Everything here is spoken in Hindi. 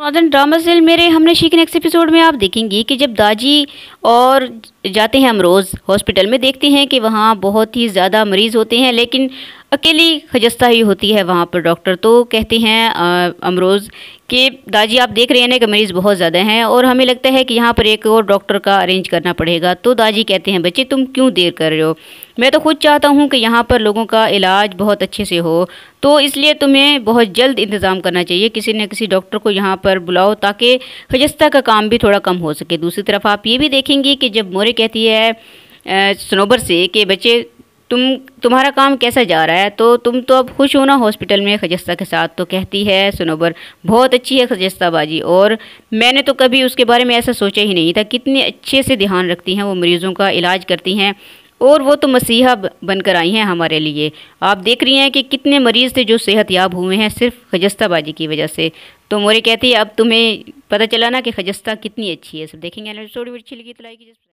मॉडर्न ड्रामा सेल मेरे हमने शीख नेक्स्ट एपिसोड में आप देखेंगे कि जब दाजी और जाते हैं हम रोज़ हॉस्पिटल में देखते हैं कि वहाँ बहुत ही ज़्यादा मरीज़ होते हैं लेकिन अकेली खजस्ता ही होती है वहाँ पर डॉक्टर तो कहते हैं अमरोज़ कि दाजी आप देख रहे हैं ना कि मरीज़ बहुत ज़्यादा हैं और हमें लगता है कि यहाँ पर एक और डॉक्टर का अरेंज करना पड़ेगा तो दाजी कहते हैं बच्चे तुम क्यों देर कर रहे हो मैं तो खुद चाहता हूँ कि यहाँ पर लोगों का इलाज बहुत अच्छे से हो तो इसलिए तुम्हें बहुत जल्द इंतज़ाम करना चाहिए किसी न किसी डॉक्टर को यहाँ पर बुलाओ ताकि खजस्ता का काम भी थोड़ा कम हो सके दूसरी तरफ आप ये भी देखेंगी कि जब मोरे कहती है स्नोबर से कि बच्चे तुम तुम्हारा काम कैसा जा रहा है तो तुम तो अब खुश हो ना हॉस्पिटल में खजस्ता के साथ तो कहती है सुनोबर बहुत अच्छी है खजस्ता बाजी और मैंने तो कभी उसके बारे में ऐसा सोचा ही नहीं था कितने अच्छे से ध्यान रखती हैं वो मरीज़ों का इलाज करती हैं और वो तो मसीहा बनकर आई हैं हमारे लिए आप देख रही हैं कि कितने मरीज़ थे जो याब हुए हैं सिर्फ खजस्ताबाजी की वजह से तो मोरे कहती है अब तुम्हें पता चला ना कि खजस्ता कितनी अच्छी है सब देखेंगे